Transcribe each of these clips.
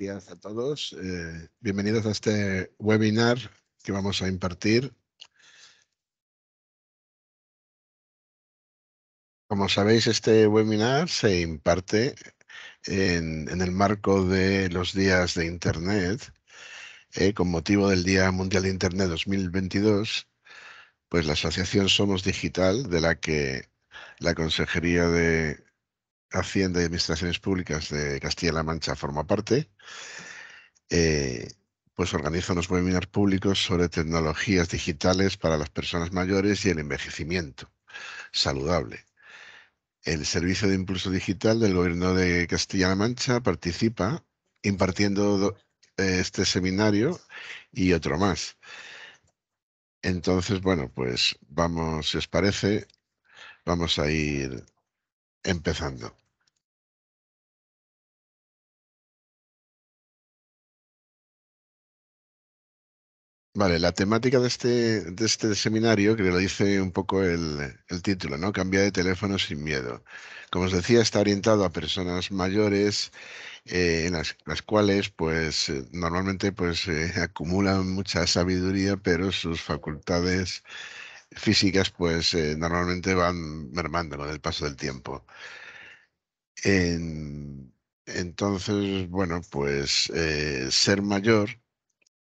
días a todos. Eh, bienvenidos a este webinar que vamos a impartir. Como sabéis, este webinar se imparte en, el marco de los días de Internet. Eh, con motivo del Día Mundial de Internet 2022, pues la asociación Somos Digital, de la que la Consejería de Hacienda y Administraciones Públicas de Castilla-La Mancha forma parte, eh, pues organiza unos webinars públicos sobre tecnologías digitales para las personas mayores y el envejecimiento saludable. El Servicio de Impulso Digital del Gobierno de Castilla-La Mancha participa impartiendo eh, este seminario y otro más. Entonces, bueno, pues vamos, si os parece, vamos a ir empezando. Vale, la temática de este, de este seminario, que lo dice un poco el, título, ¿no? Cambia de teléfono sin miedo. Como os decía, está orientado a personas mayores, eh, en las, cuales, pues, eh, normalmente, pues, eh, acumulan mucha sabiduría, pero sus facultades físicas, pues, normalmente van mermando con el paso del tiempo. entonces, bueno, pues, ser mayor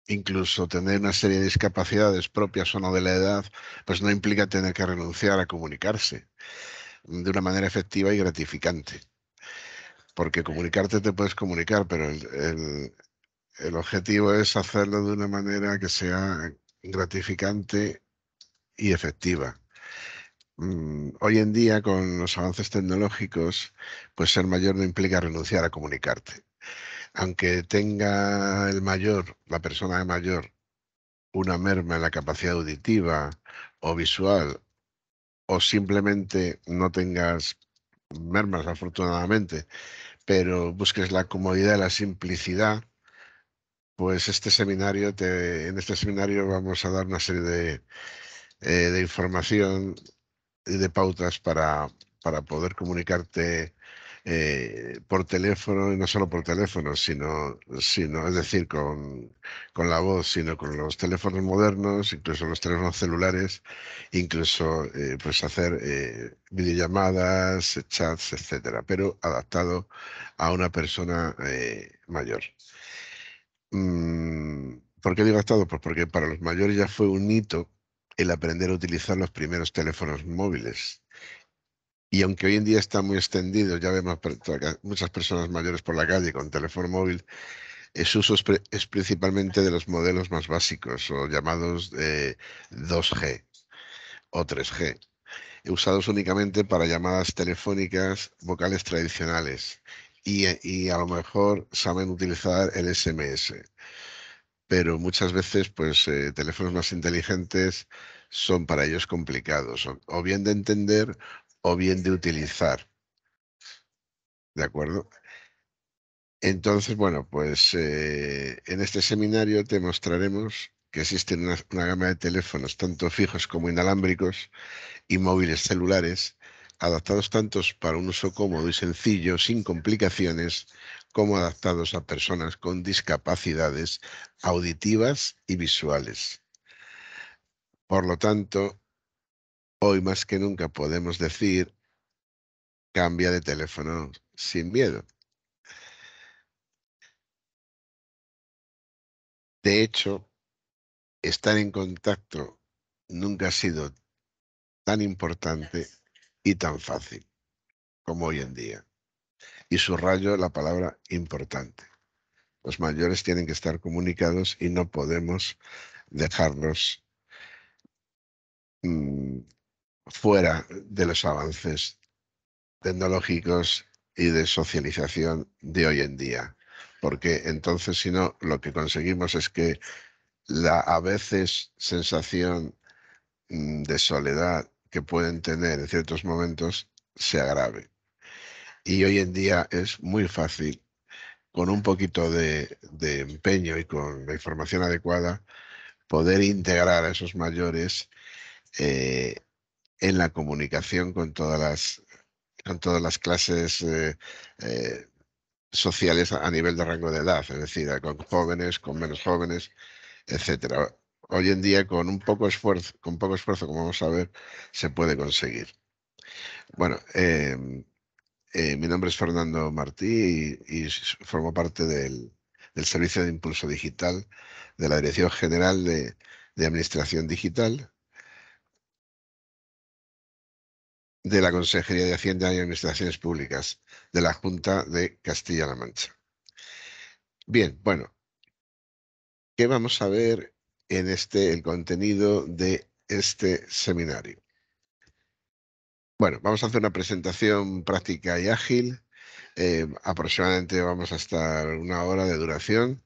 incluso tener una serie de discapacidades propias o no de la edad, pues no implica tener que renunciar a comunicarse de una manera efectiva y gratificante. Porque comunicarte te puedes comunicar, pero el, objetivo es hacerlo de una manera que sea gratificante y efectiva. Mm, hoy en día, con los avances tecnológicos, pues ser mayor no implica renunciar a comunicarte aunque tenga el mayor, la persona mayor, una merma en la capacidad auditiva o visual, o simplemente no tengas mermas afortunadamente, pero busques la comodidad y la simplicidad, pues este seminario te, en este seminario vamos a dar una serie de, eh, de información y de pautas para, para poder comunicarte eh, por teléfono, y no solo por teléfono, sino, sino es decir, con, la voz, sino con los teléfonos modernos, incluso los teléfonos celulares, incluso eh, pues hacer eh, videollamadas, chats, etcétera, pero adaptado a una persona mayor. Mm, ¿Por qué digo adaptado? Pues porque para los mayores ya fue un hito el aprender a utilizar los primeros teléfonos móviles. Y aunque hoy en día está muy extendido, ya vemos muchas personas mayores por la calle con teléfono móvil, su uso es, principalmente de los modelos más básicos o llamados 2G eh, o 3G, usados únicamente para llamadas telefónicas vocales tradicionales y, a lo mejor saben utilizar el SMS. Pero muchas veces, pues, eh, teléfonos más inteligentes son para ellos complicados, o, bien de entender o bien de utilizar. ¿De acuerdo? Entonces, bueno, pues eh, en este seminario te mostraremos que existen una, gama de teléfonos, tanto fijos como inalámbricos, y móviles celulares, adaptados tanto para un uso cómodo y sencillo, sin complicaciones, como adaptados a personas con discapacidades auditivas y visuales. Por lo tanto, Hoy más que nunca podemos decir, cambia de teléfono sin miedo. De hecho, estar en contacto nunca ha sido tan importante y tan fácil como hoy en día. Y subrayo la palabra importante. Los mayores tienen que estar comunicados y no podemos dejarlos mm, fuera de los avances tecnológicos y de socialización de hoy en día. Porque entonces, si no, lo que conseguimos es que la a veces sensación mm, de soledad que pueden tener en ciertos momentos se agrave. Y hoy en día es muy fácil, con un poquito de, empeño y con la información adecuada, poder integrar a esos mayores eh, en la comunicación con todas las, con todas las clases eh, eh, sociales a nivel de rango de edad, es decir, con jóvenes, con menos jóvenes, etcétera. Hoy en día, con un poco esfuerzo, con poco esfuerzo, como vamos a ver, se puede conseguir. Bueno, em, eh, mi nombre es Fernando Martí y, formo parte del, Servicio de Impulso Digital de la Dirección General de Administración Digital de la Consejería de Hacienda y Administraciones Públicas de la Junta de Castilla-La Mancha. Bien, bueno, ¿qué vamos a ver en este el contenido de este seminario? Bueno, vamos a hacer una presentación práctica y ágil. Eh, aproximadamente vamos a estar una hora de duración.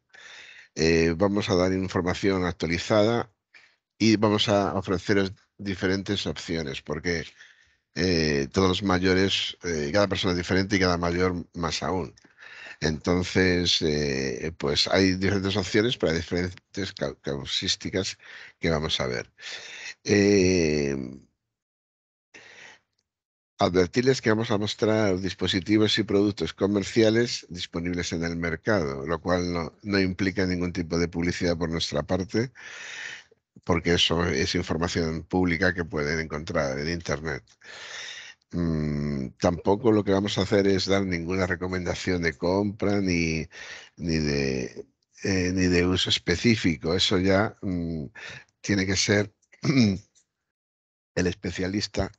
Eh, vamos a dar información actualizada y vamos a ofrecer diferentes opciones, porque eh, todos los mayores, eh, cada persona diferente y cada mayor más aún. Entonces, eh, pues hay diferentes opciones para diferentes causísticas que vamos a ver. Advertirles que vamos a mostrar dispositivos y productos comerciales disponibles en el mercado, lo cual no, no implica ningún tipo de publicidad por nuestra parte porque eso es información pública que pueden encontrar en Internet. Mm, tampoco lo que vamos a hacer es dar ninguna recomendación de compra ni, ni, de, eh, ni de uso específico. Eso ya mm, tiene que ser el especialista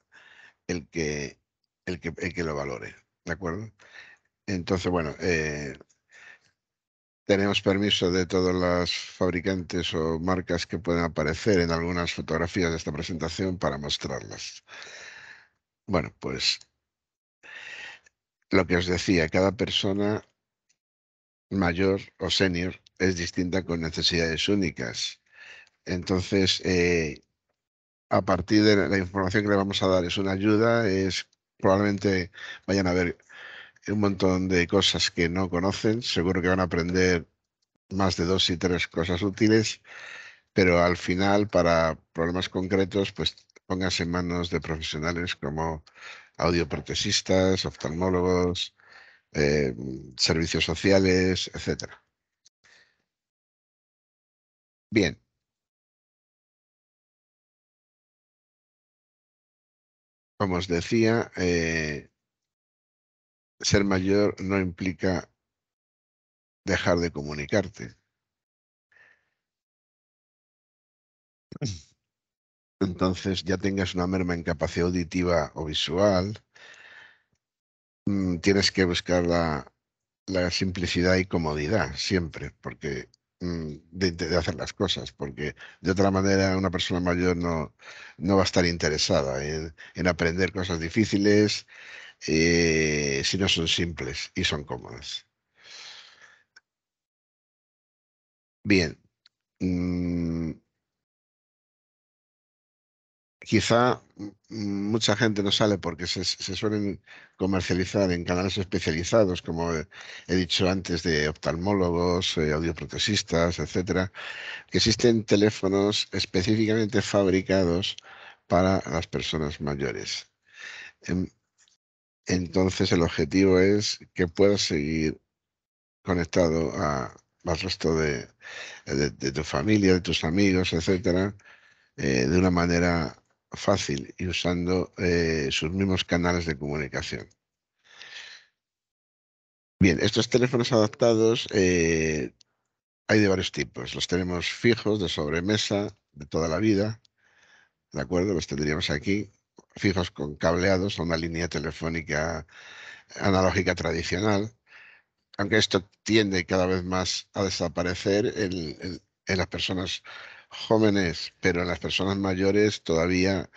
el que, el que, el que lo valore. ¿De acuerdo? Entonces, bueno, eh, tenemos permiso de todos las fabricantes o marcas que pueden aparecer en algunas fotografías de esta presentación para mostrarlas. Bueno, pues lo que os decía, cada persona mayor o senior es distinta con necesidades únicas. Entonces, eh, a partir de la información que le vamos a dar es una ayuda, es probablemente vayan a ver un montón de cosas que no conocen. Seguro que van a aprender más de dos y tres cosas útiles, pero al final, para problemas concretos, pues pónganse en manos de profesionales como audioprotesistas, oftalmólogos, eh, servicios sociales, etcétera. Bien. Como os decía, eh, ser mayor no implica dejar de comunicarte. Entonces ya tengas una merma en capacidad auditiva o visual, mm, tienes que buscar la, simplicidad y comodidad siempre, porque mm, de, hacer las cosas, porque de otra manera una persona mayor no, no va a estar interesada en, en aprender cosas difíciles, eh, si no son simples y son cómodas. Bien. Mm, quizá mucha gente no sale porque se, suelen comercializar en canales especializados, como he dicho antes, de oftalmólogos, eh, audioprotesistas, etcétera, existen teléfonos específicamente fabricados para las personas mayores. Em, entonces el objetivo es que puedas seguir conectado a, al resto de, tu familia, de tus amigos, etcétera, eh, de una manera fácil y usando eh, sus mismos canales de comunicación. Bien, estos teléfonos adaptados eh, hay de varios tipos. Los tenemos fijos, de sobremesa, de toda la vida, ¿de acuerdo? Los tendríamos aquí, fijos con cableados a una línea telefónica analógica tradicional, aunque esto tiende cada vez más a desaparecer en, las personas jóvenes, pero en las personas mayores todavía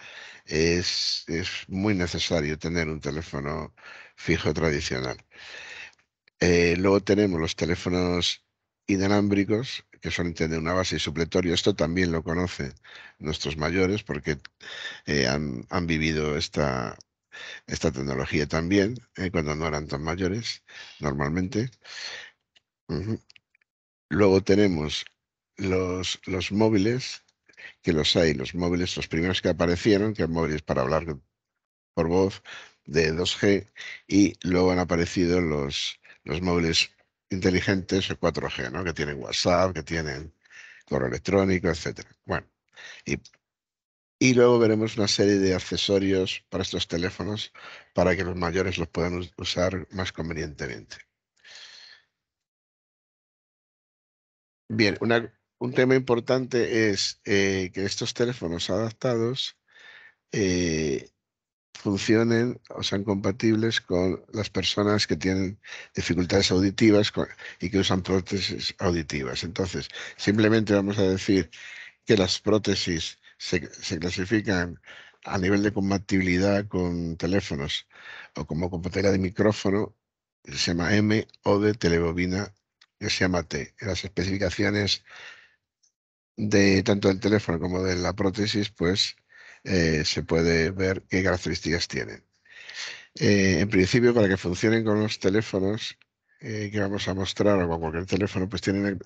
es, muy necesario tener un teléfono fijo tradicional. Eh, luego tenemos los teléfonos inalámbricos, que suelen tener una base y supletorio. Esto también lo conocen nuestros mayores porque eh, han, vivido esta, esta tecnología también, eh, cuando no eran tan mayores normalmente. Luego tenemos los, los móviles, que los hay, los móviles, los primeros que aparecieron, que eran móviles para hablar por voz de 2G, y luego han aparecido los, los móviles inteligentes, 4G, ¿no? Que tienen WhatsApp, que tienen correo electrónico, etcétera. Bueno, y, luego veremos una serie de accesorios para estos teléfonos para que los mayores los puedan usar más convenientemente. Bien, un tema importante es eh, que estos teléfonos adaptados eh, funcionen o sean compatibles con las personas que tienen dificultades auditivas y que usan prótesis auditivas. Entonces, simplemente vamos a decir que las prótesis se, clasifican a nivel de compatibilidad con teléfonos o como compatibilidad de micrófono, se llama M, o de telebobina, se llama T. Las especificaciones de tanto del teléfono como de la prótesis, pues eh, se puede ver qué características tienen. Eh, en principio, para que funcionen con los teléfonos eh, que vamos a mostrar o con cualquier teléfono, pues tienen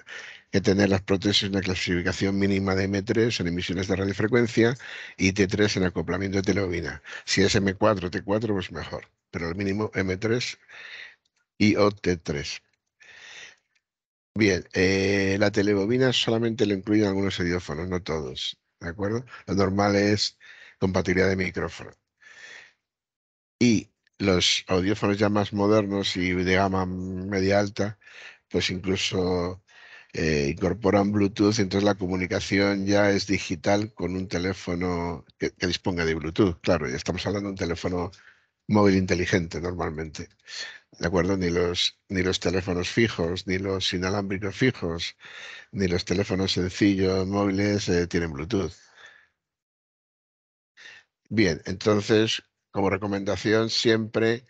que tener las prótesis una clasificación mínima de M3 en emisiones de radiofrecuencia y T3 en acoplamiento de telebobina. Si es M4 T4, pues mejor, pero al mínimo M3 y o T3. Bien, la telebobina solamente lo incluyen algunos idiófonos, no todos, ¿de acuerdo? Lo normal es compatibilidad de micrófono. Y los audífonos ya más modernos y de gama media alta, pues incluso eh, incorporan Bluetooth, entonces la comunicación ya es digital con un teléfono que, disponga de Bluetooth. Claro, ya estamos hablando de un teléfono móvil inteligente normalmente. ¿De acuerdo? Ni los, ni los teléfonos fijos, ni los inalámbricos fijos, ni los teléfonos sencillos móviles eh, tienen Bluetooth. Bien, entonces, como recomendación, siempre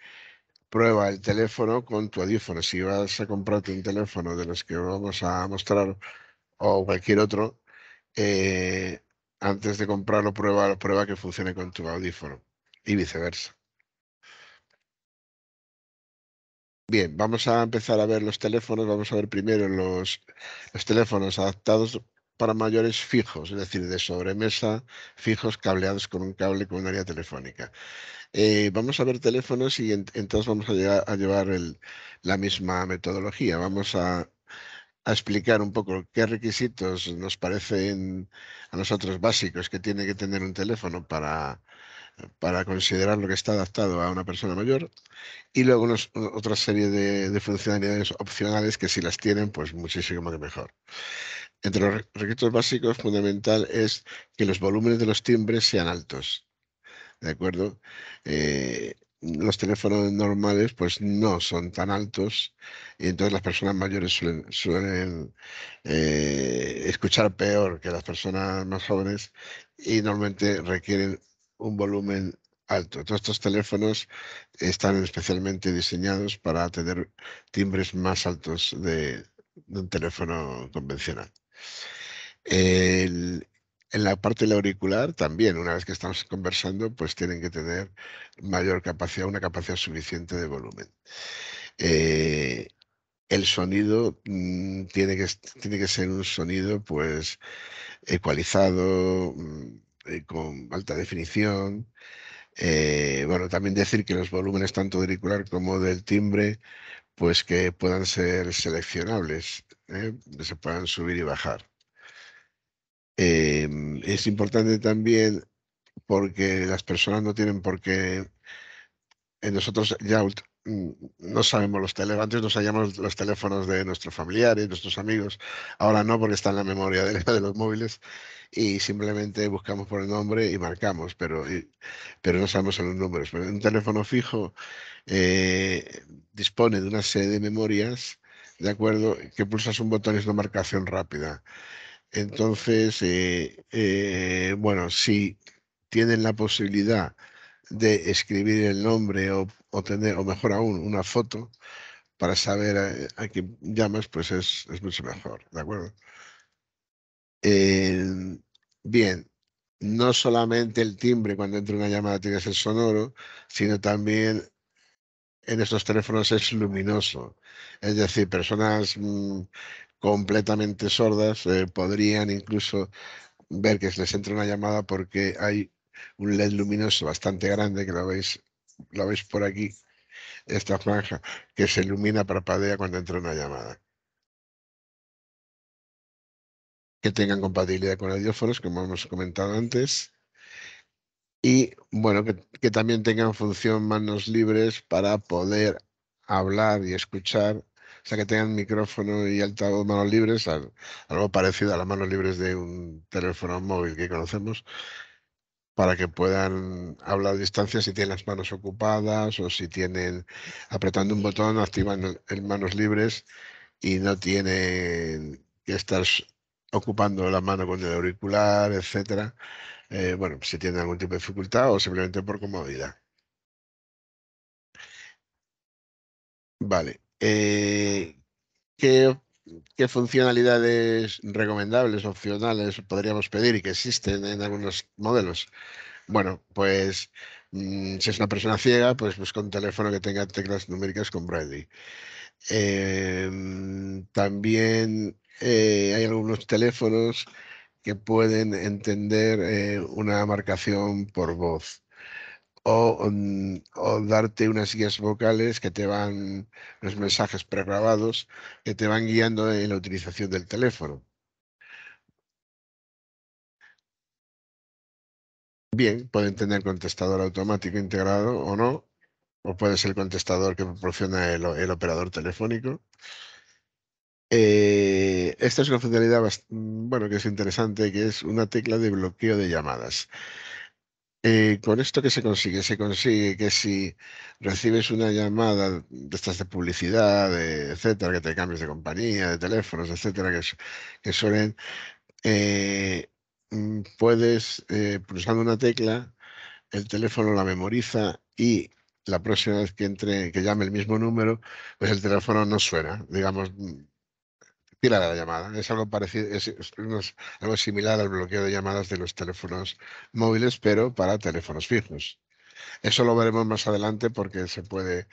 prueba el teléfono con tu audífono. Si vas a comprarte un teléfono de los que vamos a mostrar o cualquier otro, eh, antes de comprarlo, prueba, prueba que funcione con tu audífono y viceversa. Bien, vamos a empezar a ver los teléfonos. Vamos a ver primero los teléfonos adaptados para mayores fijos, es decir, de sobremesa, fijos cableados con un cable con un área telefónica. Eh, vamos a ver teléfonos y entonces vamos a, llevar la misma metodología. Vamos a, explicar un poco qué requisitos nos parecen a nosotros básicos que tiene que tener un teléfono para, para considerar lo que está adaptado a una persona mayor y luego otra serie de, funcionalidades opcionales que si las tienen, pues muchísimo mejor. Entre los requisitos básicos, fundamental es que los volúmenes de los timbres sean altos. ¿De acuerdo? Eh, los teléfonos normales pues no son tan altos y entonces las personas mayores suelen, eh, escuchar peor que las personas más jóvenes y normalmente requieren un volumen alto. Todos estos teléfonos están especialmente diseñados para tener timbres más altos de un teléfono convencional en la parte del auricular también, una vez que estamos conversando, pues tienen que tener mayor capacidad, una capacidad suficiente de volumen. Eh, el sonido mm, tiene, que, tiene que ser un sonido pues ecualizado, mm, eh, con alta definición. Eh, bueno, también decir que los volúmenes tanto de auricular como del timbre, pues que puedan ser seleccionables. Eh, se puedan subir y bajar. Em, es importante también porque las personas no tienen por qué... Eh, nosotros ya mm, no sabemos los teléfonos, antes no sabíamos los teléfonos de nuestros familiares, nuestros amigos, ahora no porque está en la memoria de, los móviles y simplemente buscamos por el nombre y marcamos, pero, pero no sabemos los números. un teléfono fijo eh, dispone de una serie de memorias ¿de acuerdo? Que pulsas un botón es una marcación rápida. Entonces, eh, eh, bueno, si tienen la posibilidad de escribir el nombre o, tener, o mejor aún, una foto para saber a, a quién llamas, pues es, mucho mejor, ¿de acuerdo? Eh, bien, no solamente el timbre cuando entra una llamada tiene que ser sonoro, sino también en estos teléfonos es luminoso. Es decir, personas mm, completamente sordas eh, podrían incluso ver que se les entra una llamada porque hay un LED luminoso bastante grande que lo veis, lo veis por aquí, esta franja, que se ilumina, parpadea cuando entra una llamada. Que tengan compatibilidad con audiófonos, como hemos comentado antes y bueno, que, también tengan función manos libres para poder hablar y escuchar, o sea, que tengan micrófono y altavoz manos libres, algo parecido a las manos libres de un teléfono móvil que conocemos, para que puedan hablar a distancia si tienen las manos ocupadas o si tienen, apretando un botón, activan el manos libres y no tienen que estar ocupando la mano con el auricular, etcétera eh, bueno, si tiene algún tipo de dificultad o simplemente por comodidad. Vale. Eh, ¿qué, funcionalidades recomendables, opcionales podríamos pedir y que existen en algunos modelos? Bueno, pues mm, si es una persona ciega, pues busca un teléfono que tenga teclas numéricas con Braille. Eh, mm, también hay algunos teléfonos que pueden entender eh, una marcación por voz. Mm, o, darte unas guías vocales que te van, los mensajes pregrabados, que te van guiando en la utilización del teléfono. Bien, pueden tener contestador automático integrado o no, o puede ser el contestador que proporciona el operador telefónico. Eh, esta es una funcionalidad bueno, que es interesante, que es una tecla de bloqueo de llamadas. Eh, ¿Con esto qué se consigue? Se consigue que si recibes una llamada de estas de publicidad, etcétera, que te cambies de compañía, de teléfonos, etcétera, que, que suelen, eh, mm, puedes, pulsando pues una tecla, el teléfono la memoriza y la próxima vez que entre, que llame el mismo número, pues el teléfono no suena. Digamos, mm, la llamada. Es algo parecido, es, algo similar al bloqueo de llamadas de los teléfonos móviles, pero para teléfonos fijos. Eso lo veremos más adelante porque se puede,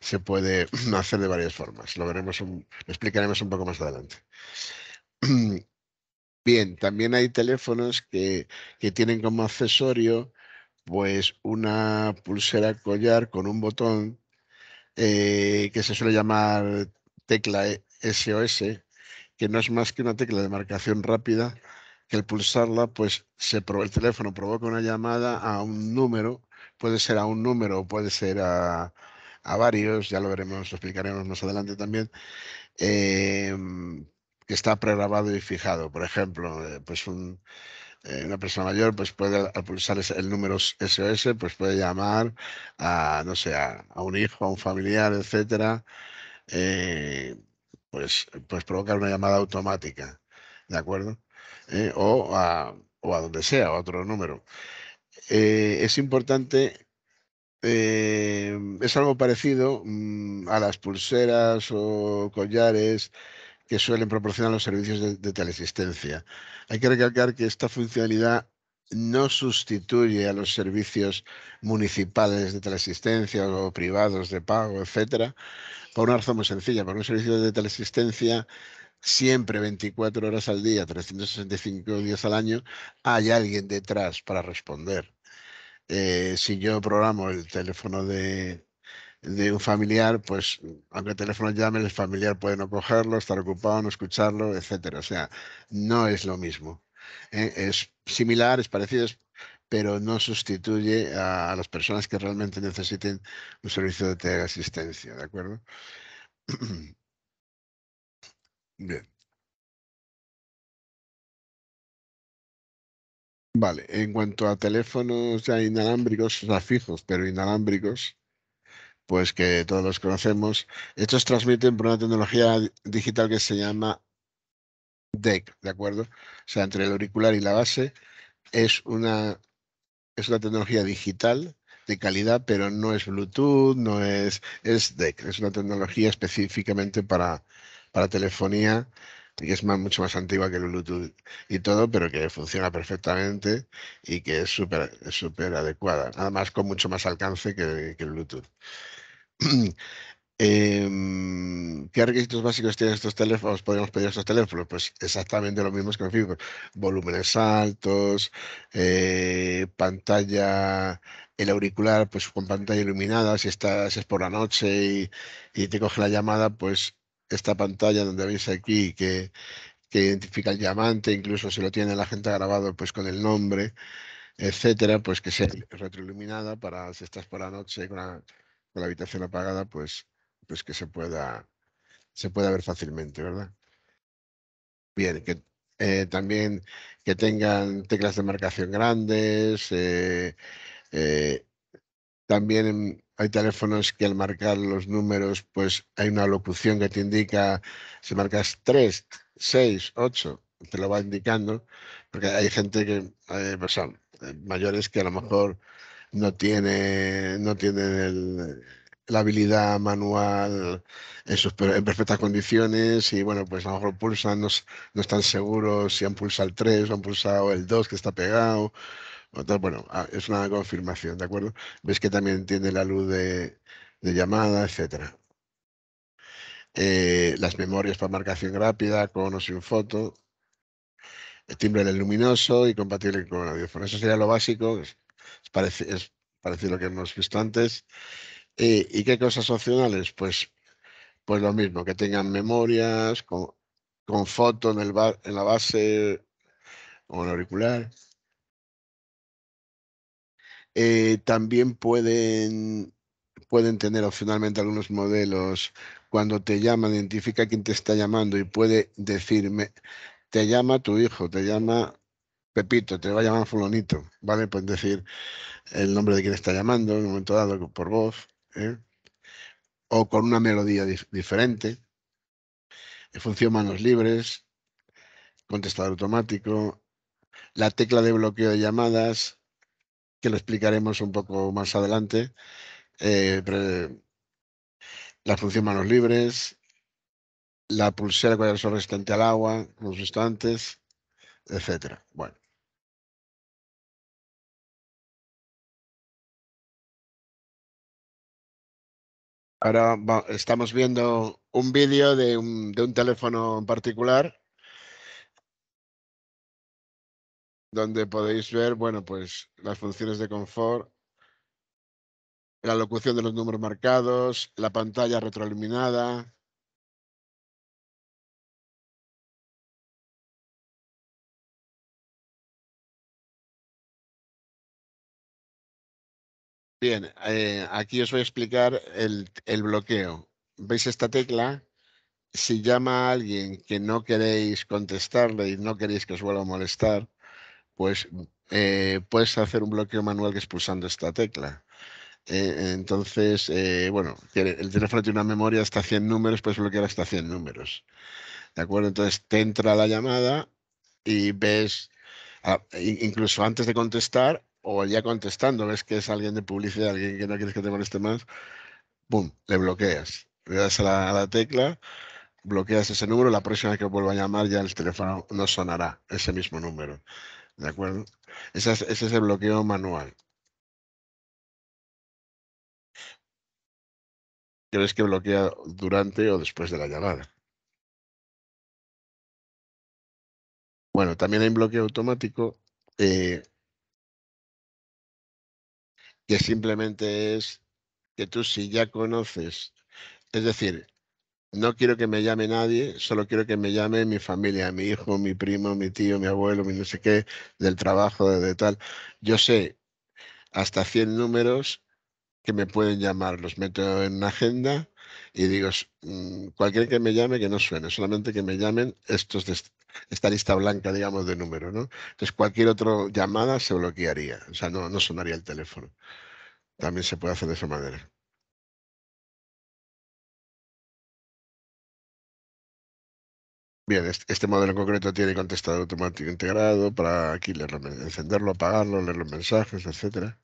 se puede hacer de varias formas. Lo veremos, explicaremos un poco más adelante. Bien, también hay teléfonos que, tienen como accesorio pues una pulsera collar con un botón eh, que se suele llamar tecla SOS e, que no es más que una tecla de marcación rápida, que al pulsarla, pues se el teléfono provoca una llamada a un número, puede ser a un número, o puede ser a, a varios, ya lo veremos, lo explicaremos más adelante también, em, que está pregrabado y fijado. Por ejemplo, eh, pues eh, una persona mayor pues puede al pulsar el número SOS, pues puede llamar a, no sé, a, a un hijo, a un familiar, etcétera. Eh, pues, pues provocar una llamada automática, ¿de acuerdo? ¿Eh? o, a, donde sea, a otro número. Eh, es importante, eh, es algo parecido mm, a las pulseras o collares que suelen proporcionar los servicios de, de Hay que recalcar que esta funcionalidad no sustituye a los servicios municipales de teleasistencia o privados de pago, etcétera, por una razón muy sencilla, por un servicio de teleasistencia siempre 24 horas al día, 365 días al año, hay alguien detrás para responder. Eh, si yo programo el teléfono de, de un familiar, pues aunque el teléfono llame, el familiar puede no cogerlo, estar ocupado, no escucharlo, etcétera. O sea, no es lo mismo. Eh, es similar, es parecido, pero no sustituye a, las personas que realmente necesiten un servicio de teleasistencia, ¿de acuerdo? Bien. Vale, en cuanto a teléfonos ya inalámbricos, o sea, fijos, pero inalámbricos, pues que todos los conocemos, estos transmiten por una tecnología digital que se llama DEC, ¿de acuerdo? O sea, entre el auricular y la base es una, es una tecnología digital de calidad, pero no es Bluetooth, no es, es DEC, es una tecnología específicamente para, para telefonía que es más, mucho más antigua que el Bluetooth y todo, pero que funciona perfectamente y que es súper súper adecuada, además con mucho más alcance que, que el Bluetooth. Em, ¿Qué requisitos básicos tienen estos teléfonos? Podríamos pedir estos teléfonos. Pues exactamente lo mismo que en Fibre. Volúmenes altos, eh, pantalla, el auricular, pues con pantalla iluminada, si estás es por la noche y, te coge la llamada, pues esta pantalla donde veis aquí que, que identifica el llamante, incluso si lo tiene la gente grabado, pues con el nombre, etcétera, pues que sea retroiluminada para si estás por la noche con la habitación apagada, pues pues que se pueda, se pueda ver fácilmente, ¿verdad? Bien, que eh, también que tengan teclas de marcación grandes. Eh, eh, también hay teléfonos que al marcar los números, pues hay una locución que te indica, si marcas 3, 6, 8, te lo va indicando, porque hay gente que, pues son mayores que a lo mejor no tiene, no tienen el la habilidad manual en, perfectas condiciones y bueno, pues a lo mejor pulsan, no, están seguros si han pulsado el 3 o han pulsado el 2 que está pegado. bueno, es una confirmación, ¿de acuerdo? Ves que también tiene la luz de, llamada, etcétera. Eh, las memorias para marcación rápida, con o sin foto, el timbre del luminoso y compatible con el audiófono. Eso sería lo básico, es, es parecido a lo que hemos visto antes. Eh, ¿Y qué cosas opcionales? Pues, pues lo mismo, que tengan memorias con, con foto en, el en la base o en el auricular. Eh, también pueden, pueden tener opcionalmente algunos modelos cuando te llama, identifica quién te está llamando y puede decirme, te llama tu hijo, te llama Pepito, te va a llamar Fulonito. ¿vale? Pueden decir el nombre de quien está llamando en un momento dado por voz. ¿eh? o con una melodía diferente, diferente, función manos libres, contestador automático, la tecla de bloqueo de llamadas, que lo explicaremos un poco más adelante, eh, la función manos libres, la pulsera son resistente al agua, visto antes, etcétera. Bueno, Ahora estamos viendo un vídeo de un, de un teléfono en particular donde podéis ver, bueno, pues las funciones de confort, la locución de los números marcados, la pantalla retroiluminada, Bien, eh, aquí os voy a explicar el, bloqueo. ¿Veis esta tecla? Si llama a alguien que no queréis contestarle y no queréis que os vuelva a molestar, pues eh, puedes hacer un bloqueo manual que es pulsando esta tecla. Eh, entonces, bueno, el teléfono tiene una memoria hasta 100 números, puedes bloquear hasta 100 números. ¿De acuerdo? Entonces te entra la llamada y ves, ah, incluso antes de contestar, o ya contestando, ves que es alguien de publicidad, alguien que no quieres que te moleste más, ¡pum!, le bloqueas. Le das a la, tecla, bloqueas ese número, la próxima vez que vuelva a llamar ya el teléfono no sonará ese mismo número. ¿De acuerdo? Ese es, el bloqueo manual. ¿Crees que bloquea durante o después de la llamada? Bueno, también hay un bloqueo automático eh, que simplemente es que tú si ya conoces, es decir, no quiero que me llame nadie, solo quiero que me llame mi familia, mi hijo, mi primo, mi tío, mi abuelo, mi no sé qué, del trabajo, de, tal. Yo sé hasta 100 números que me pueden llamar, los meto en una agenda y digo, mm, cualquier que me llame que no suene, solamente que me llamen estos de esta lista blanca, digamos, de número. ¿no? Entonces cualquier otra llamada se bloquearía, o sea, no, no sonaría el teléfono. También se puede hacer de esa manera. Bien, este, este modelo en concreto tiene contestador automático integrado para aquí encenderlo, apagarlo, leer los mensajes, etcétera.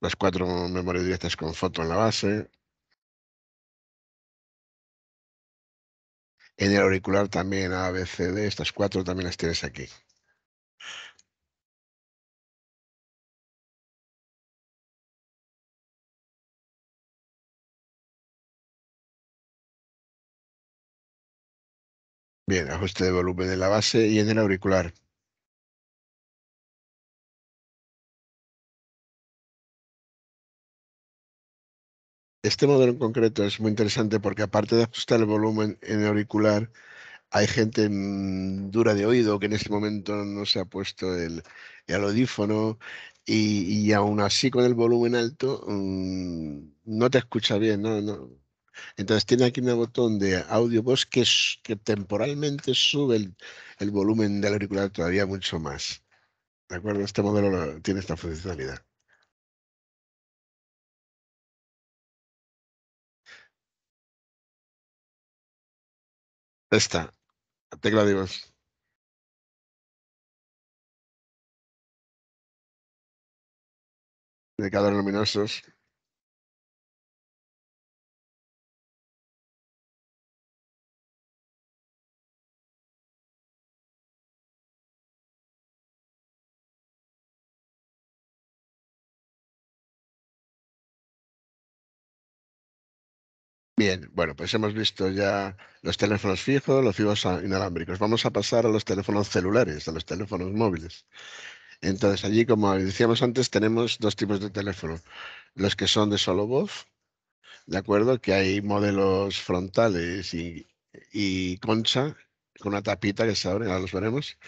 las cuatro memorias directas con foto en la base. En el auricular también ABCD. estas cuatro también las tienes aquí. Bien, ajuste de volumen de la base y en el auricular. este modelo en concreto es muy interesante porque aparte de ajustar el volumen en el auricular, hay gente mm, dura de oído que en este momento no se ha puesto el, el audífono y, aún así con el volumen alto mm, no te escucha bien, ¿no? no. Entonces tiene aquí un botón de audio voz que, temporalmente sube el, el volumen del auricular todavía mucho más. ¿De acuerdo? Este modelo tiene esta funcionalidad. Esta, la tecla de voz. Indicadores luminosos. Bien, bueno, pues hemos visto ya los teléfonos fijos, los fijos inalámbricos. Vamos a pasar a los teléfonos celulares, a los teléfonos móviles. Entonces, allí, como decíamos antes, tenemos dos tipos de teléfono. Los que son de solo voz, ¿de acuerdo? Que hay modelos frontales y, concha con una tapita que se abre, ahora los veremos.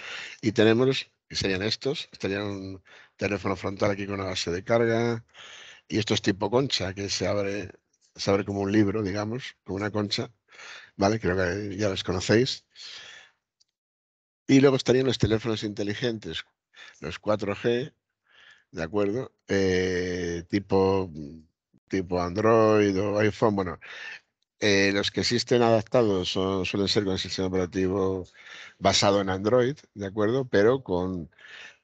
Y tenemos, y serían estos, estarían un teléfono frontal aquí con una base de carga y esto es tipo concha, que se abre se como un libro, digamos, como una concha, ¿vale? Creo que ya los conocéis. Y luego estarían los teléfonos inteligentes, los 4G, ¿de acuerdo? Eh, tipo, tipo Android o iPhone, bueno, eh, los que existen adaptados suelen ser con el sistema operativo basado en Android, ¿de acuerdo? Pero con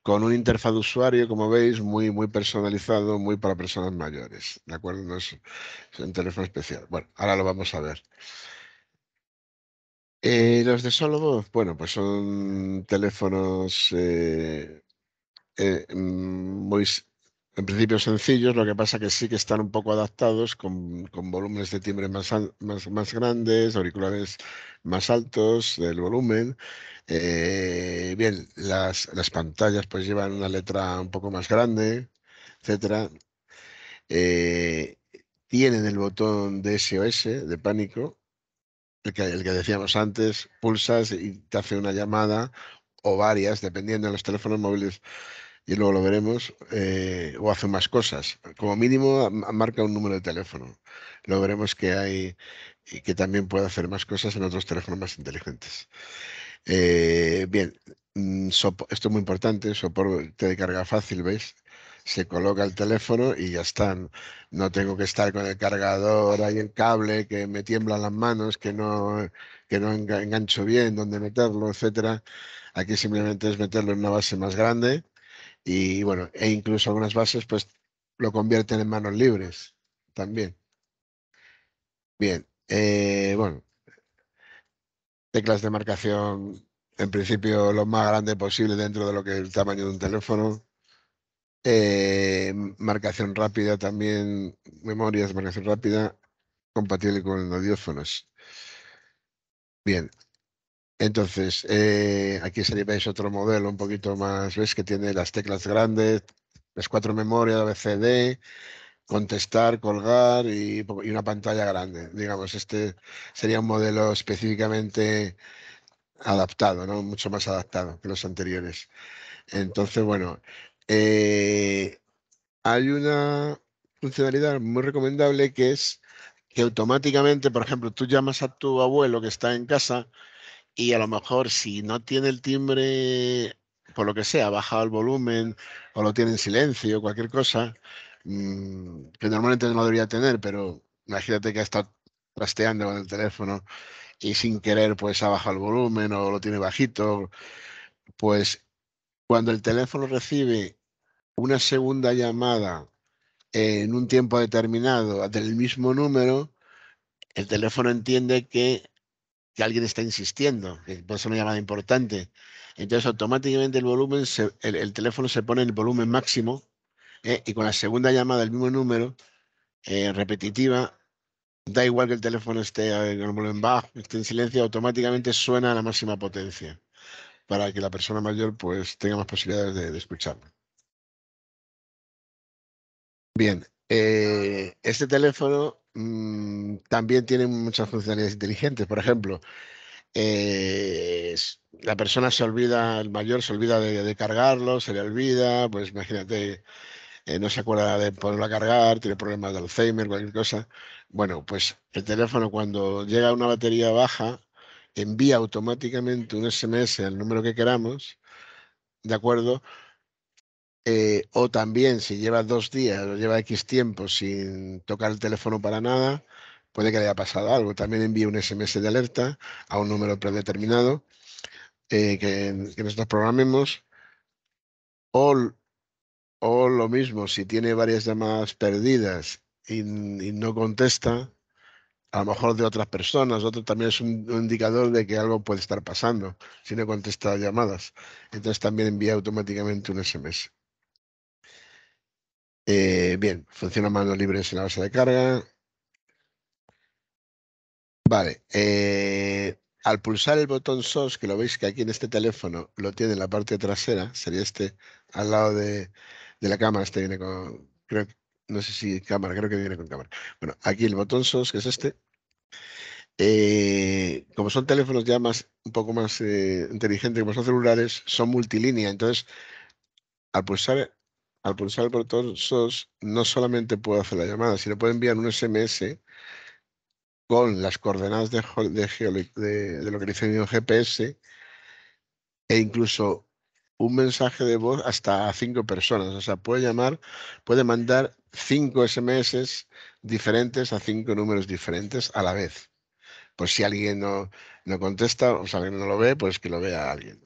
con una interfaz de usuario, como veis, muy, muy personalizado, muy para personas mayores. ¿De acuerdo? No es, un teléfono especial. Bueno, ahora lo vamos a ver. Eh, los de solo voz, bueno, pues son teléfonos eh, eh, muy en principio sencillos, lo que pasa que sí que están un poco adaptados con, volúmenes de timbre más, más, grandes, auriculares más altos, del volumen. Eh, bien, las, pantallas pues llevan una letra un poco más grande, etcétera. Eh, tienen el botón de SOS, de pánico, el que, el que decíamos antes, pulsas y te hace una llamada o varias, dependiendo de los teléfonos móviles y luego lo veremos, eh, o hace más cosas. Como mínimo marca un número de teléfono. Lo veremos que hay y que también puede hacer más cosas en otros teléfonos más inteligentes. Eh, bien, mm, esto es muy importante, soporte de carga fácil, ¿veis? Se coloca el teléfono y ya está. No tengo que estar con el cargador, ahí el cable, que me tiemblan las manos, que no, que no engancho bien, dónde meterlo, etcétera. Aquí simplemente es meterlo en una base más grande y bueno, e incluso algunas bases pues lo convierten en manos libres también. Bien, eh, bueno, teclas de marcación en principio lo más grande posible dentro de lo que es el tamaño de un teléfono. Eh, marcación rápida también, memorias, marcación rápida, compatible con audiófonos. Bien, entonces, eh, aquí sería veis otro modelo un poquito más, ¿ves? Que tiene las teclas grandes, las cuatro memorias, ABCD, contestar, colgar y, una pantalla grande. Digamos, este sería un modelo específicamente adaptado, ¿no? Mucho más adaptado que los anteriores. Entonces, bueno, eh, hay una funcionalidad muy recomendable que es que automáticamente, por ejemplo, tú llamas a tu abuelo que está en casa y a lo mejor si no tiene el timbre, por lo que sea, bajado el volumen o lo tiene en silencio, cualquier cosa, mm, que normalmente no debería tener, pero imagínate que ha estado trasteando con el teléfono y sin querer pues ha bajado el volumen o lo tiene bajito, pues cuando el teléfono recibe una segunda llamada en un tiempo determinado del mismo número, el teléfono entiende que que alguien está insistiendo, que puede ser una llamada importante. Entonces automáticamente el volumen, el, teléfono se pone en el volumen máximo ¿eh? y con la segunda llamada del mismo número, eh, repetitiva, da igual que el teléfono esté en volumen bajo, esté en silencio, automáticamente suena a la máxima potencia para que la persona mayor pues tenga más posibilidades de, de escucharlo. Bien, eh, este teléfono mm, también tiene muchas funcionalidades inteligentes. Por ejemplo, eh, la persona se olvida, el mayor se olvida de, cargarlo, se le olvida, pues imagínate, eh, no se acuerda de ponerlo a cargar, tiene problemas de Alzheimer, cualquier cosa. Bueno, pues el teléfono cuando llega a una batería baja, envía automáticamente un SMS al número que queramos, ¿de acuerdo? Eh, o también si lleva dos días o lleva X tiempo sin tocar el teléfono para nada, puede que le haya pasado algo. También envía un SMS de alerta a un número predeterminado eh, que, nosotros programemos. O, o, lo mismo, si tiene varias llamadas perdidas y, no contesta, a lo mejor de otras personas, otro también es un indicador de que algo puede estar pasando si no contesta llamadas. Entonces también envía automáticamente un SMS. Eh, bien, funciona manos libres en la base de carga. Vale. Eh, al pulsar el botón SOS, que lo veis que aquí en este teléfono lo tiene en la parte trasera, sería este, al lado de, la cámara, este viene con, no sé si cámara, creo que viene con cámara. Bueno, aquí el botón SOS, que es este. Eh, como son teléfonos ya más, un poco más inteligentes, como son celulares, son multilínea, entonces al pulsar al pulsar el botón SOS, no solamente puedo hacer la llamada, sino puedo enviar un SMS con las coordenadas de, lo que dice localización GPS e incluso un mensaje de voz hasta a cinco personas. O sea, puede llamar, puede mandar cinco SMS diferentes a cinco números diferentes a la vez. Pues si alguien no, contesta, o si alguien no lo ve, pues que lo vea alguien,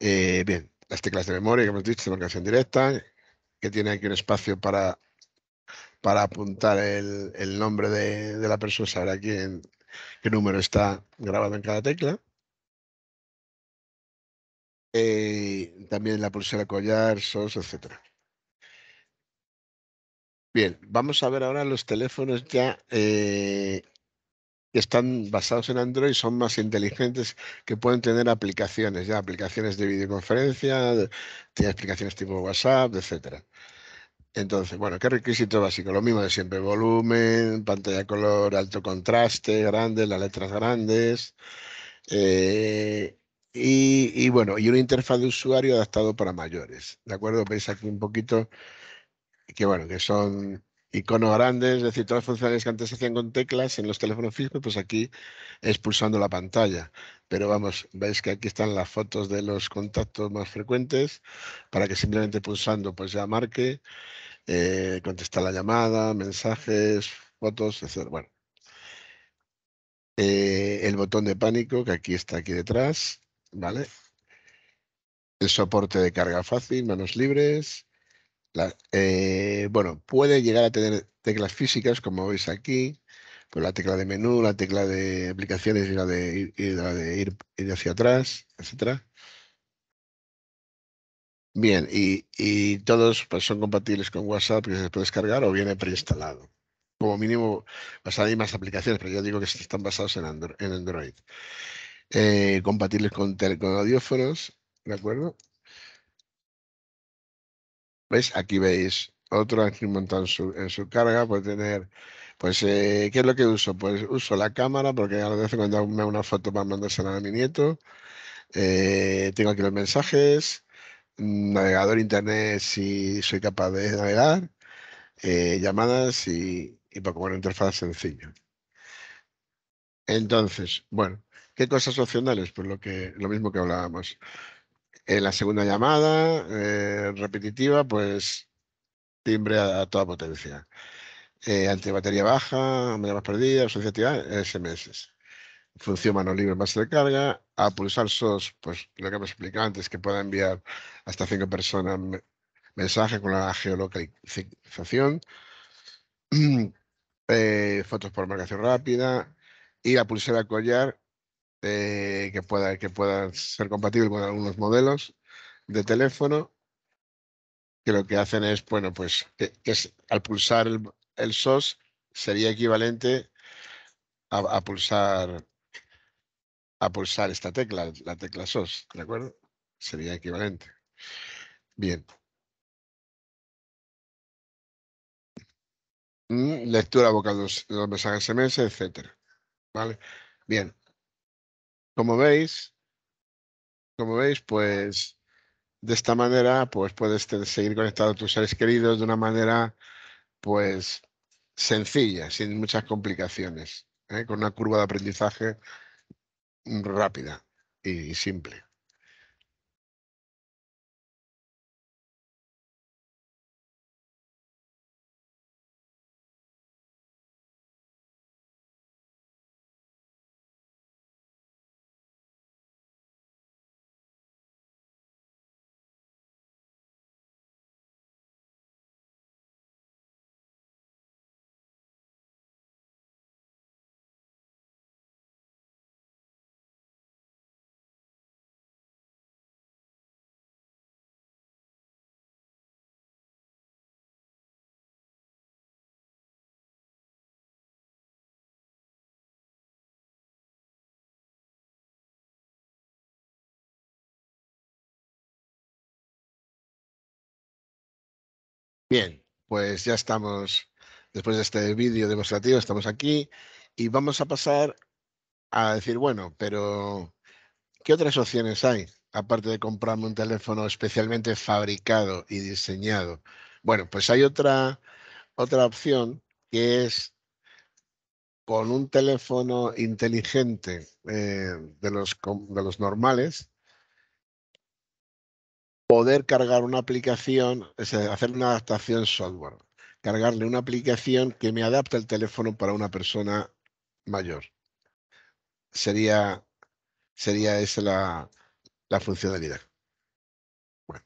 eh, bien, las teclas de memoria que hemos dicho, de marcación directa, que tiene aquí un espacio para, para apuntar el, nombre de, la persona, saber aquí qué número está grabado en cada tecla. Eh, también la pulsera collar, SOS, etc. Bien, vamos a ver ahora los teléfonos ya eh, están basados en Android son más inteligentes, que pueden tener aplicaciones, ya aplicaciones de videoconferencia, tiene aplicaciones tipo WhatsApp, etcétera. Entonces, bueno, ¿qué requisito básico? Lo mismo de siempre, volumen, pantalla color, alto contraste, grandes, las letras grandes. Eh, y, y, bueno, y una interfaz de usuario adaptado para mayores. ¿De acuerdo? Veis aquí un poquito que bueno, que son icono grande, es decir, todas las funciones que antes se hacían con teclas en los teléfonos fijos, pues aquí es pulsando la pantalla. Pero vamos, veis que aquí están las fotos de los contactos más frecuentes para que simplemente pulsando pues ya marque, eh, contestar la llamada, mensajes, fotos, etc. Bueno, eh, el botón de pánico que aquí está aquí detrás, ¿vale? El soporte de carga fácil, manos libres, eh, bueno, puede llegar a tener teclas físicas, como veis aquí, pues la tecla de menú, la tecla de aplicaciones y la de, de ir, hacia atrás, etcétera. Bien, y, todos pues, son compatibles con WhatsApp que se puede descargar o viene preinstalado. Como mínimo, vas a más aplicaciones, pero yo digo que están basados en, Android. Eh, compatibles con, con, audífonos, ¿de acuerdo? ¿Veis? Aquí veis otro aquí montado en su carga, puede tener... Pues, eh, ¿qué es lo que uso? Pues uso la cámara, porque a veces cuando me hago una foto para mandársela a mi nieto. Eh, tengo aquí los mensajes, navegador internet si soy capaz de navegar, eh, llamadas y, y poco una interfaz sencilla. Entonces, bueno, ¿qué cosas opcionales? Pues lo, que, lo mismo que hablábamos. En eh, la segunda llamada, eh, repetitiva, pues timbre a, toda potencia. Eh, antibatería baja, llamadas perdidas, asociatividad, SMS. Función mano libre más de carga. A pulsar SOS, pues lo que hemos explicado antes, que pueda enviar hasta cinco personas mensaje con la geolocalización. Eh, fotos por marcación rápida. Y la pulsera collar eh, que, pueda, que pueda ser compatible con algunos modelos de teléfono, que lo que hacen es, bueno, pues que, es, al pulsar el, SOS sería equivalente a, pulsar a pulsar esta tecla, la tecla SOS, ¿de acuerdo? Sería equivalente. Bien. Mm, lectura vocal de de los mensajes SMS, etcétera. ¿Vale? Bien. Como veis, como veis, pues de esta manera, pues puedes seguir conectado a tus seres queridos de una manera, pues sencilla, sin muchas complicaciones, ¿eh? con una curva de aprendizaje mm, rápida y simple. Bien, pues ya estamos, después de este vídeo demostrativo, estamos aquí y vamos a pasar a decir, bueno, pero ¿qué otras opciones hay? Aparte de comprarme un teléfono especialmente fabricado y diseñado. Bueno, pues hay otra, otra opción que es con un teléfono inteligente eh, de, los, de los normales, poder cargar una aplicación, hacer una adaptación software, cargarle una aplicación que me adapte el teléfono para una persona mayor. Sería, sería esa la, la funcionalidad. Bueno.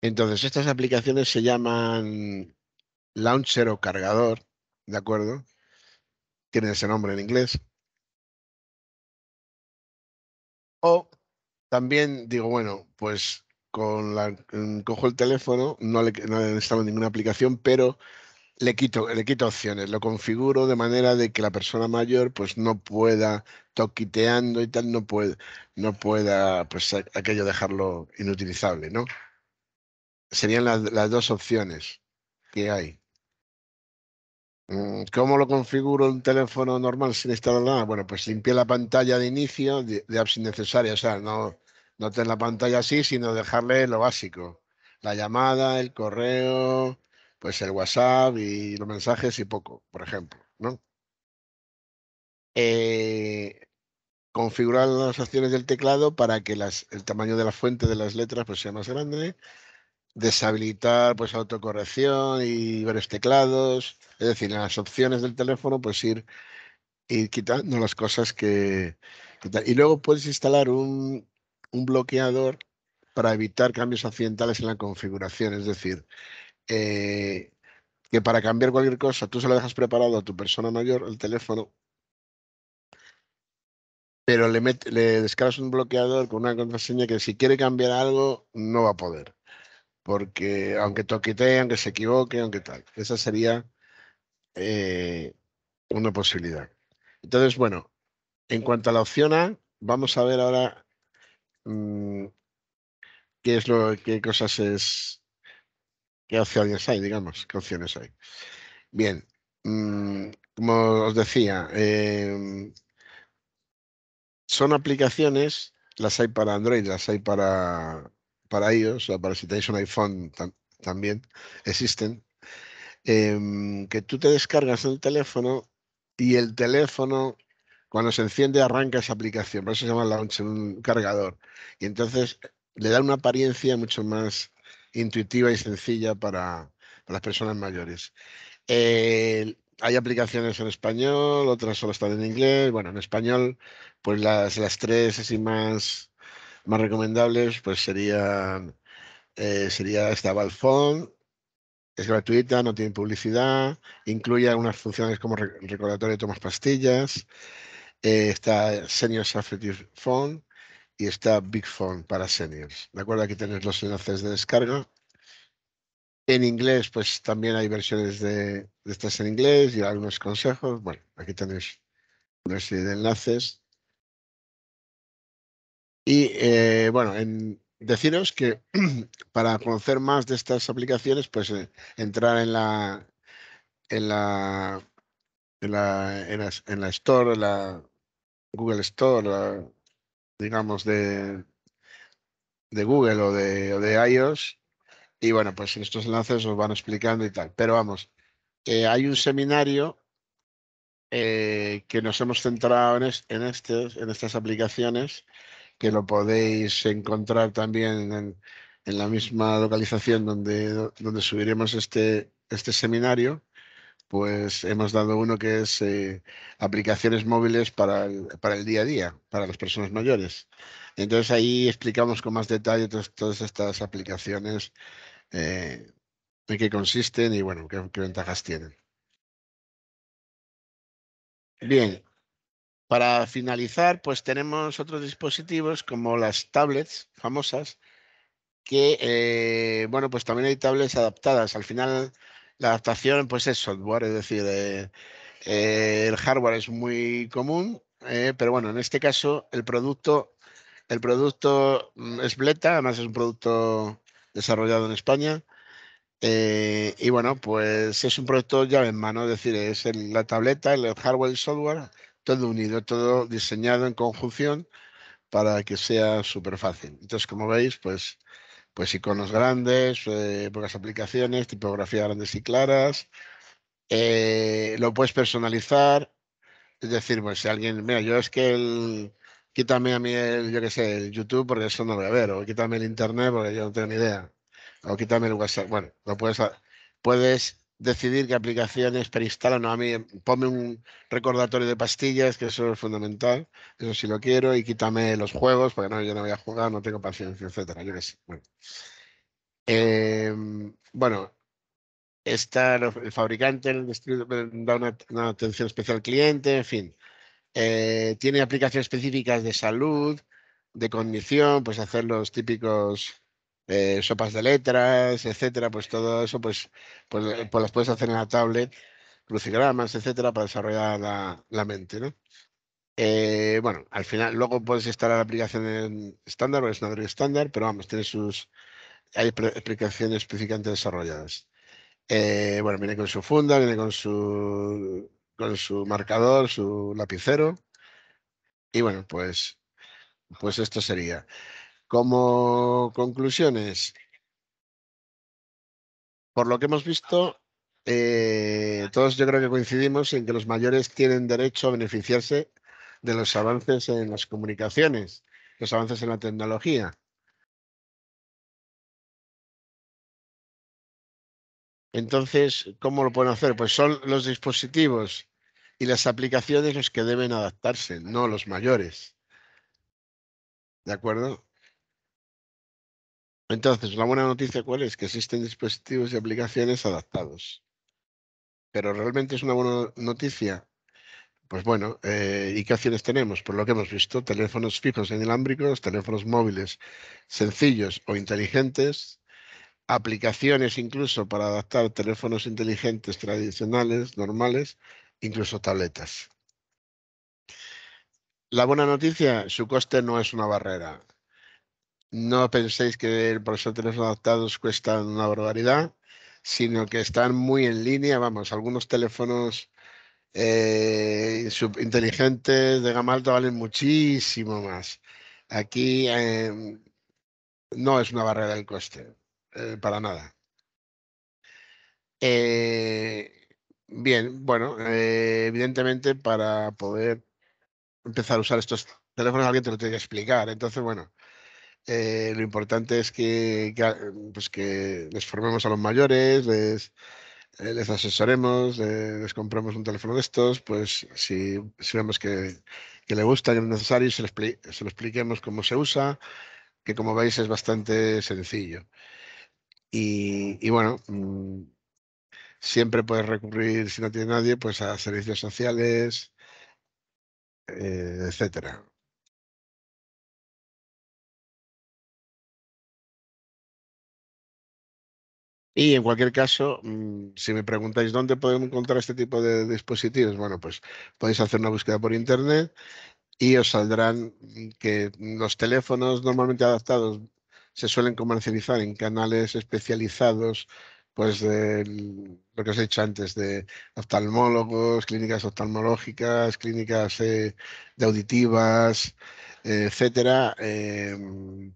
Entonces, estas aplicaciones se llaman launcher o cargador, ¿de acuerdo? Tienen ese nombre en inglés. O también digo, bueno, pues con la, mm, cojo el teléfono, no le, no instalado ninguna aplicación, pero le quito, le quito opciones, lo configuro de manera de que la persona mayor pues no pueda toquiteando y tal, no puede, no pueda pues aquello dejarlo inutilizable, ¿no? Serían las, las dos opciones que hay. Mm, ¿Cómo lo configuro un teléfono normal sin instalar nada? Bueno, pues limpié la pantalla de inicio de, de apps innecesarias, o sea, no, no tener la pantalla así, sino dejarle lo básico. La llamada, el correo, pues el WhatsApp y los mensajes y poco, por ejemplo, ¿no? Eh, configurar las acciones del teclado para que las, el tamaño de la fuente de las letras pues, sea más grande, deshabilitar pues autocorrección y varios teclados, es decir, en las opciones del teléfono pues ir, quitando las cosas que Y luego puedes instalar un, un bloqueador para evitar cambios accidentales en la configuración. Es decir, eh, que para cambiar cualquier cosa tú se lo dejas preparado a tu persona mayor, el teléfono, pero le, descargas un bloqueador con una contraseña que si quiere cambiar algo no va a poder. Porque aunque toquetee, aunque se equivoque, aunque tal. Esa sería eh, una posibilidad. Entonces, bueno, en cuanto a la opción A, vamos a ver ahora Mm, qué es lo, qué cosas es, qué opciones hay, digamos, qué opciones hay. Bien, mm, como os decía, em, son aplicaciones, las hay para Android, las hay para, para iOS, o para si tenéis un iPhone también, existen, em, que tú te descargas el teléfono y el teléfono cuando se enciende, arranca esa aplicación. Por eso se llama launch, un cargador. Y entonces le da una apariencia mucho más intuitiva y sencilla para, las personas mayores. hay aplicaciones en español, otras solo están en inglés. Bueno, en español, pues las, tres más, más recomendables, pues serían eh, sería esta Valphone. Es gratuita, no tiene publicidad, incluye algunas funciones como recordatorio de tomas pastillas. Eh, está Seniors Affective Phone y está Big Phone para seniors. De acuerdo, aquí tenéis los enlaces de descarga. En inglés, pues también hay versiones de, estas en inglés y algunos consejos. Bueno, aquí tenéis una serie de enlaces. Y eh, bueno, deciros que para conocer más de estas aplicaciones, pues eh, entrar en la en la en la en la, en la store, en la, Google Store, digamos, de, de Google o de, de iOS. Y bueno, pues estos enlaces os van explicando y tal. Pero vamos, eh, hay un seminario eh, que nos hemos centrado en, en, en estas aplicaciones, que lo podéis encontrar también en, en la misma localización donde, donde subiremos este, este seminario pues hemos dado uno que es eh, aplicaciones móviles para el, para el día a día, para las personas mayores. Entonces ahí explicamos con más detalle todas, estas aplicaciones, eh, en qué consisten y bueno, qué, ventajas tienen. Bien, para finalizar, pues tenemos otros dispositivos como las tablets famosas, que, eh, bueno, pues también hay tablets adaptadas. Al final, la adaptación, pues es software, es decir, eh, eh, el hardware es muy común, eh, pero bueno, en este caso el producto, el producto mm, es Bleta, además es un producto desarrollado en España. y bueno, pues es un producto ya en mano, es decir, es la tableta, el hardware, y el software, todo unido, todo diseñado en conjunción para que sea súper fácil. Entonces, como veis, pues pues iconos grandes, eh, pocas aplicaciones, tipografía grandes y claras. Eh, lo puedes personalizar. Es decir, pues si alguien, mira, yo es que quítame a mí el, yo qué sé, YouTube porque eso no lo voy a ver, o quítame el Internet porque yo no tengo ni idea, o quítame el WhatsApp. Bueno, lo puedes, puedes decidir qué aplicaciones preinstalo. No, a mí ponme un recordatorio de pastillas, que eso es fundamental, eso sí lo quiero, y quítame los juegos, porque no, yo no voy a jugar, no tengo paciencia, etcétera. Yo Bueno, em, bueno está el fabricante, el eh, da una, atención especial al cliente, en fin. Eh, tiene aplicaciones específicas de salud, de condición, pues hacer los típicos eh, sopas de letras, etcétera, pues todo eso, pues, pues, eh, pues, las puedes hacer en la tablet, crucigramas, etcétera, para desarrollar la, la mente, ¿no? Eh, bueno, al final, luego puedes instalar la aplicación en estándar o en Snapdragon estándar, pero vamos, tiene sus. Hay aplicaciones específicamente desarrolladas. bueno, viene con su funda, viene con su, con su marcador, su lapicero. Y bueno, pues, pues esto sería. Como conclusiones, por lo que hemos visto, eh, todos yo creo que coincidimos en que los mayores tienen derecho a beneficiarse de los avances en las comunicaciones, los avances en la tecnología. Entonces, ¿cómo lo pueden hacer? Pues son los dispositivos y las aplicaciones los que deben adaptarse, no los mayores. ¿De acuerdo? Entonces, la buena noticia cuál es? Que existen dispositivos y aplicaciones adaptados. Pero realmente es una buena noticia. Pues bueno, eh, ¿y qué opciones tenemos? Por lo que hemos visto, teléfonos fijos e inalámbricos, teléfonos móviles sencillos o inteligentes, aplicaciones incluso para adaptar teléfonos inteligentes tradicionales, normales, incluso tabletas. La buena noticia, su coste no es una barrera. No penséis que por de teléfonos adaptados cuesta una barbaridad, sino que están muy en línea. Vamos, algunos teléfonos eh, inteligentes de gama alta valen muchísimo más. Aquí em, no es una barrera del coste, eh, para nada. Eh, bien, bueno, eh, evidentemente para poder empezar a usar estos teléfonos alguien te lo tiene que explicar. Entonces, bueno, eh, lo importante es que, pues que les formemos a los mayores, les, eh, les asesoremos, les compramos un teléfono de estos, pues si, vemos que, que, le gusta, y es necesario, se lo, expliquemos cómo se usa, que como veis es bastante sencillo. Y, bueno, mm, siempre puedes recurrir, si no tiene nadie, pues a servicios sociales, eh, etcétera. Y en cualquier caso, mm, si me preguntáis dónde podemos encontrar este tipo de dispositivos, bueno, pues podéis hacer una búsqueda por internet y os saldrán mm, que los teléfonos normalmente adaptados se suelen comercializar en canales especializados, pues de mm, lo que os he dicho antes, de oftalmólogos, clínicas oftalmológicas, clínicas eh, de auditivas, eh, etcétera. Em,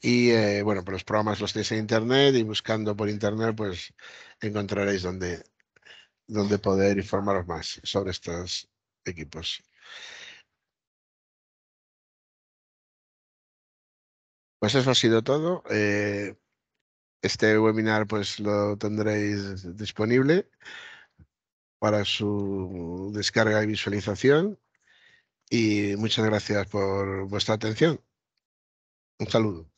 y eh, bueno, pues los programas los tenéis en internet y buscando por internet, pues encontraréis donde, poder informaros más sobre estos equipos. Pues eso ha sido todo. Eh, este webinar pues lo tendréis disponible para su descarga y visualización. Y muchas gracias por vuestra atención. Un saludo.